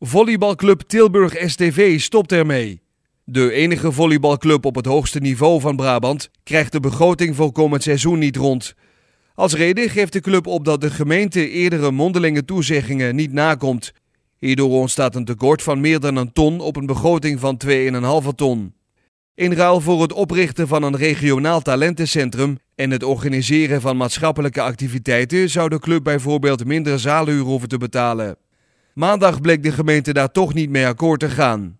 Volleybalclub Tilburg STV stopt ermee. De enige volleybalclub op het hoogste niveau van Brabant krijgt de begroting voor komend seizoen niet rond. Als reden geeft de club op dat de gemeente eerdere mondelinge toezeggingen niet nakomt. Hierdoor ontstaat een tekort van meer dan een ton op een begroting van 2,5 ton. In ruil voor het oprichten van een regionaal talentencentrum en het organiseren van maatschappelijke activiteiten zou de club bijvoorbeeld minder zaalhuur hoeven te betalen. Maandag bleek de gemeente daar toch niet mee akkoord te gaan.